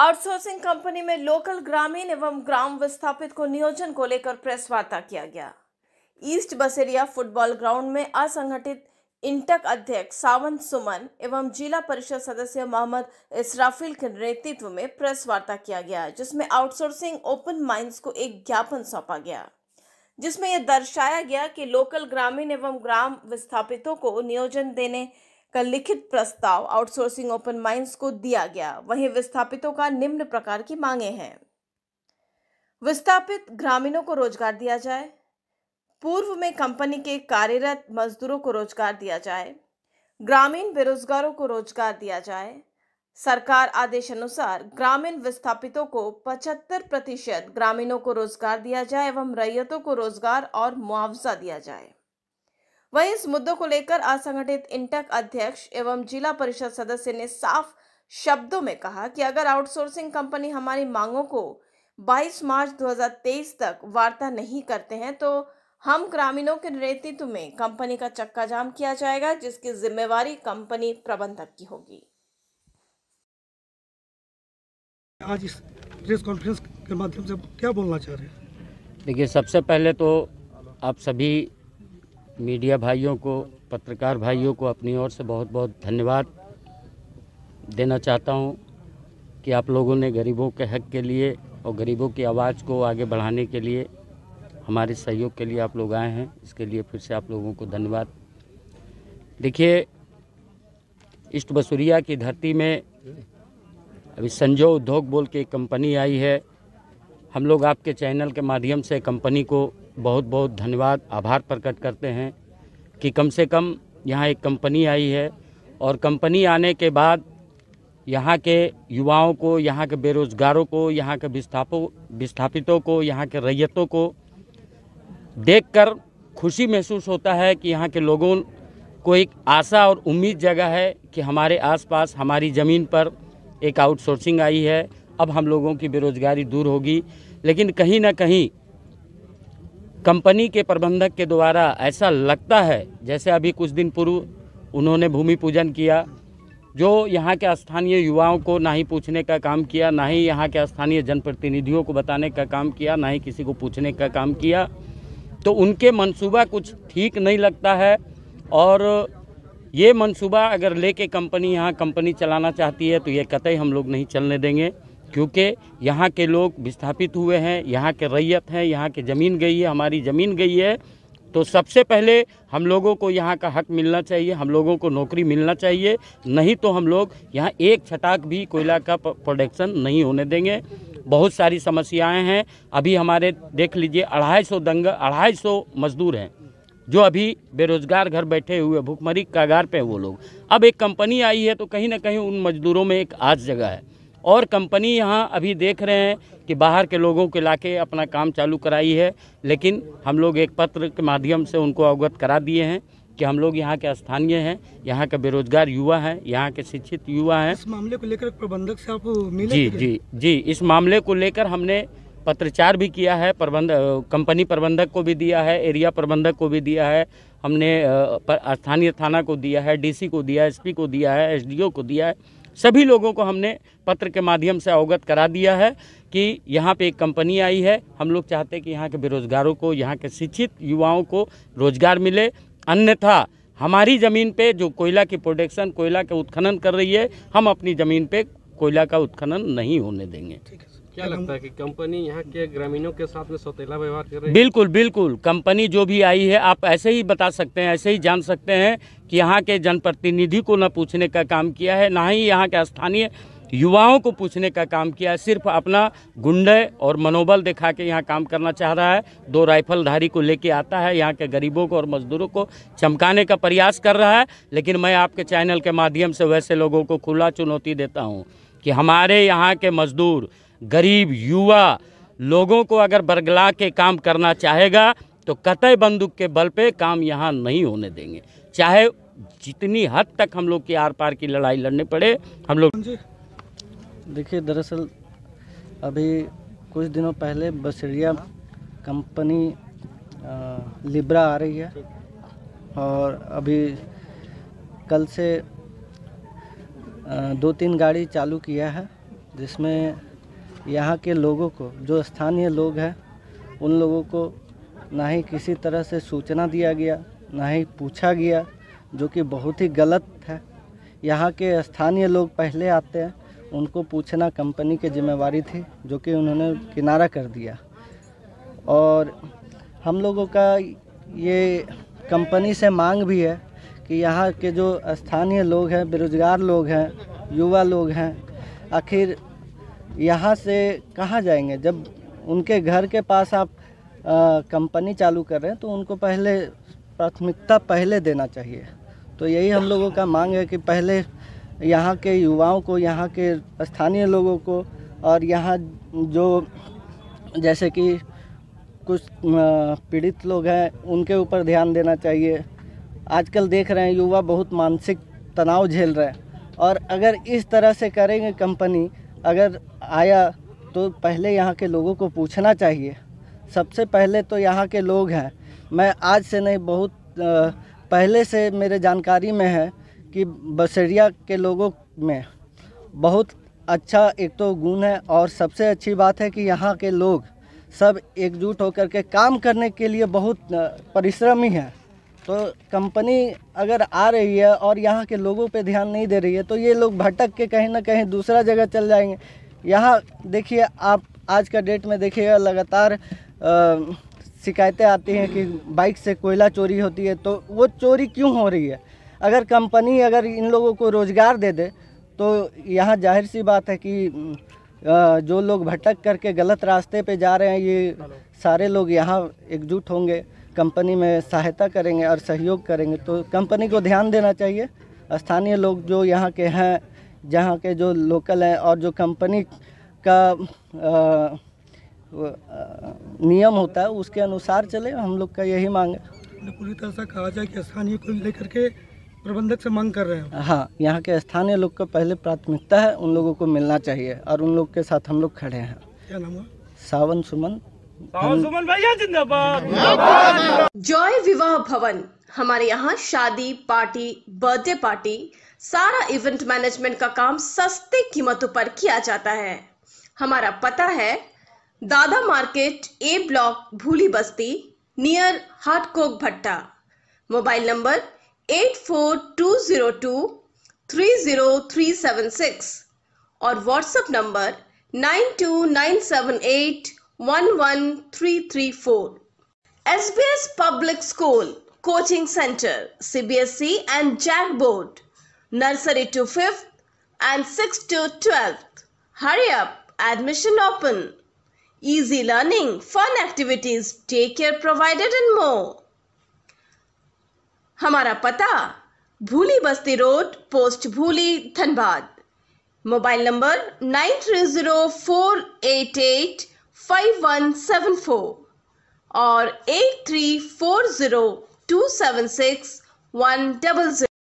Outsourcing company में local ग्रामीण एवं ग्राम विस्थापित को नियोजन को लेकर प्रेस वार्ता किया गया ईस्ट बसेरिया फुटबॉल ग्राउंड में असंगठित इंटक अध्यक्ष सावंत सुमन एवं जिला परिषद सदस्य मोहम्मद इसराफिल के नेतृत्व में प्रेस वार्ता किया गया जिसमें आउटसोर्सिंग ओपन माइंड्स को एक ज्ञापन सौंपा गया जिसमें यह दर्शाया गया कि लोकल ग्रामीण एवं ग्राम विस्थापितों को नियोजन देने का लिखित प्रस्ताव आउटसोर्सिंग ओपन माइंस को दिया गया वहीं विस्थापितों का निम्न प्रकार की मांगे हैं विस्थापित ग्रामीणों को रोजगार दिया जाए पूर्व में कंपनी के कार्यरत मजदूरों को रोजगार दिया जाए ग्रामीण बेरोजगारों को रोजगार दिया जाए सरकार आदेश अनुसार ग्रामीण विस्थापितों को 75 प्रतिशत ग्रामीणों को रोजगार दिया जाए एवं रैयतों को रोजगार और मुआवजा दिया जाए वहीं इस मुद्दों को लेकर असंगठित इंटक अध्यक्ष एवं जिला परिषद सदस्य ने साफ शब्दों में कहा कि अगर आउटसोर्सिंग कंपनी हमारी मांगों को 22 मार्च 2023 तक वार्ता नहीं करते हैं तो हम ग्रामीणों के नेतृत्व में कंपनी का चक्का जाम किया जाएगा जिसकी जिम्मेवारी कंपनी प्रबंधक की होगी आज इस प्रेस कॉन्फ्रेंस के माध्यम से क्या बोलना चाह रहे हैं देखिए सबसे पहले तो आप सभी मीडिया भाइयों को पत्रकार भाइयों को अपनी ओर से बहुत बहुत धन्यवाद देना चाहता हूँ कि आप लोगों ने गरीबों के हक के लिए और गरीबों की आवाज़ को आगे बढ़ाने के लिए हमारे सहयोग के लिए आप लोग आए हैं इसके लिए फिर से आप लोगों को धन्यवाद देखिए ईस्ट बसुरिया की धरती में अभी संजो उद्योग बोल के एक कंपनी आई है हम लोग आपके चैनल के माध्यम से कंपनी को बहुत बहुत धन्यवाद आभार प्रकट करते हैं कि कम से कम यहाँ एक कंपनी आई है और कंपनी आने के बाद यहाँ के युवाओं को यहाँ के बेरोज़गारों को यहाँ के विस्थापों विस्थापितों को यहाँ के रैयतों को देखकर खुशी महसूस होता है कि यहाँ के लोगों को एक आशा और उम्मीद जगह है कि हमारे आसपास हमारी ज़मीन पर एक आउटसोर्सिंग आई है अब हम लोगों की बेरोज़गारी दूर होगी लेकिन कहीं ना कहीं कंपनी के प्रबंधक के द्वारा ऐसा लगता है जैसे अभी कुछ दिन पूर्व उन्होंने भूमि पूजन किया जो यहाँ के स्थानीय युवाओं को ना ही पूछने का काम किया ना ही यहाँ के स्थानीय जनप्रतिनिधियों को बताने का काम किया ना ही किसी को पूछने का काम किया तो उनके मंसूबा कुछ ठीक नहीं लगता है और ये मंसूबा अगर लेके कंपनी यहाँ कंपनी चलाना चाहती है तो ये कतई हम लोग नहीं चलने देंगे क्योंकि यहाँ के लोग विस्थापित हुए हैं यहाँ के रैयत हैं यहाँ के ज़मीन गई है हमारी ज़मीन गई है तो सबसे पहले हम लोगों को यहाँ का हक मिलना चाहिए हम लोगों को नौकरी मिलना चाहिए नहीं तो हम लोग यहाँ एक छटाक भी कोयला का प्रोडक्शन नहीं होने देंगे बहुत सारी समस्याएं हैं अभी हमारे देख लीजिए अढ़ाई सौ दंग अढ़ाई सौ मजदूर हैं जो अभी बेरोजगार घर बैठे हुए भूखमरी कागार पे वो लोग अब एक कंपनी आई है तो कहीं ना कहीं उन मजदूरों में एक आज जगह है और कंपनी यहाँ अभी देख रहे हैं कि बाहर के लोगों के ला के अपना काम चालू कराई है लेकिन हम लोग एक पत्र के माध्यम से उनको अवगत करा दिए हैं कि हम लोग यहाँ के स्थानीय हैं यहाँ के बेरोजगार युवा हैं यहाँ के शिक्षित युवा हैं इस मामले को लेकर प्रबंधक से आप मिले जी जी जी इस मामले को लेकर हमने पत्रचार भी किया है प्रबंध कंपनी प्रबंधक को भी दिया है एरिया प्रबंधक को भी दिया है हमने स्थानीय थाना को दिया है डीसी को दिया है एसपी को दिया है एसडीओ को दिया है सभी लोगों को हमने पत्र के माध्यम से अवगत करा दिया है कि यहाँ पे एक कंपनी आई है हम लोग चाहते हैं कि यहाँ के बेरोजगारों को यहाँ के शिक्षित युवाओं को रोजगार मिले अन्यथा हमारी ज़मीन पे जो कोयला की प्रोडक्शन कोयला का उत्खनन कर रही है हम अपनी ज़मीन पे कोयला का उत्खनन नहीं होने देंगे क्या लगता है कि कंपनी यहाँ के ग्रामीणों के साथ में सौतेला व्यवहार कर रही है बिल्कुल बिल्कुल कंपनी जो भी आई है आप ऐसे ही बता सकते हैं ऐसे ही जान सकते हैं कि यहाँ के जनप्रतिनिधि को न पूछने का काम किया है ना ही यहाँ के स्थानीय युवाओं को पूछने का काम किया है सिर्फ अपना गुंडे और मनोबल दिखा के यहाँ काम करना चाह रहा है दो राइफलधारी को लेके आता है यहाँ के गरीबों को और मजदूरों को चमकाने का प्रयास कर रहा है लेकिन मैं आपके चैनल के माध्यम से वैसे लोगों को खुला चुनौती देता हूँ कि हमारे यहाँ के मजदूर गरीब युवा लोगों को अगर बरगला के काम करना चाहेगा तो कतई बंदूक के बल पे काम यहाँ नहीं होने देंगे चाहे जितनी हद तक हम लोग की आर पार की लड़ाई लड़ने पड़े हम लोग देखिए दरअसल अभी कुछ दिनों पहले बसरिया कंपनी लिब्रा आ रही है और अभी कल से आ, दो तीन गाड़ी चालू किया है जिसमें यहाँ के लोगों को जो स्थानीय लोग हैं उन लोगों को ना ही किसी तरह से सूचना दिया गया ना ही पूछा गया जो कि बहुत ही गलत है यहाँ के स्थानीय लोग पहले आते हैं उनको पूछना कंपनी की जिम्मेवारी थी जो कि उन्होंने किनारा कर दिया और हम लोगों का ये कंपनी से मांग भी है कि यहाँ के जो स्थानीय लोग हैं बेरोज़गार लोग हैं युवा लोग हैं आखिर यहाँ से कहाँ जाएंगे जब उनके घर के पास आप कंपनी चालू कर रहे हैं तो उनको पहले प्राथमिकता पहले देना चाहिए तो यही हम लोगों का मांग है कि पहले यहाँ के युवाओं को यहाँ के स्थानीय लोगों को और यहाँ जो जैसे कि कुछ पीड़ित लोग हैं उनके ऊपर ध्यान देना चाहिए आजकल देख रहे हैं युवा बहुत मानसिक तनाव झेल रहे हैं और अगर इस तरह से करेंगे कंपनी अगर आया तो पहले यहाँ के लोगों को पूछना चाहिए सबसे पहले तो यहाँ के लोग हैं मैं आज से नहीं बहुत पहले से मेरे जानकारी में है कि बसेरिया के लोगों में बहुत अच्छा एक तो गुण है और सबसे अच्छी बात है कि यहाँ के लोग सब एकजुट होकर के काम करने के लिए बहुत परिश्रमी हैं तो कंपनी अगर आ रही है और यहाँ के लोगों पे ध्यान नहीं दे रही है तो ये लोग भटक के कहीं ना कहीं दूसरा जगह चल जाएंगे यहाँ देखिए आप आज का डेट में देखिएगा लगातार शिकायतें आती हैं कि बाइक से कोयला चोरी होती है तो वो चोरी क्यों हो रही है अगर कंपनी अगर इन लोगों को रोज़गार दे दे तो यहाँ जाहिर सी बात है कि जो लोग भटक करके गलत रास्ते पे जा रहे हैं ये सारे लोग यहाँ एकजुट होंगे कंपनी में सहायता करेंगे और सहयोग करेंगे तो कंपनी को ध्यान देना चाहिए स्थानीय लोग जो यहाँ के हैं जहाँ के जो लोकल हैं और जो कंपनी का आ, नियम होता है उसके अनुसार चले हम लोग का यही मांग है पूरी तरह से कहा जाए कि स्थानीय को लेकर के प्रबंधक से मांग कर रहे हैं हाँ यहाँ के स्थानीय लोग का पहले प्राथमिकता है उन लोगों को मिलना चाहिए और उन लोग के साथ हम लोग खड़े हैं क्या नाम है सावन सुमन सुमन भैया जिंदाबाद जॉय विवाह भवन हमारे यहाँ शादी पार्टी बर्थडे पार्टी सारा इवेंट मैनेजमेंट का काम सस्ते कीमतों पर किया जाता है हमारा पता है दादा मार्केट ए ब्लॉक भूली बस्ती नियर हाटकोक भट्टा mobile number eight four two zero two three zero three seven six और WhatsApp number nine two nine seven eight 11334. SBS Public School Coaching Center, CBSE and Jack Board, Nursery to 5th and 6th to 12th. Hurry up, admission open. Easy learning, fun activities, daycare provided and more. हमारा पता Bhuli Basti Road, Post Bhuli Thanbad. Mobile number: nine three zero four eight eight 5174 or 8340276100.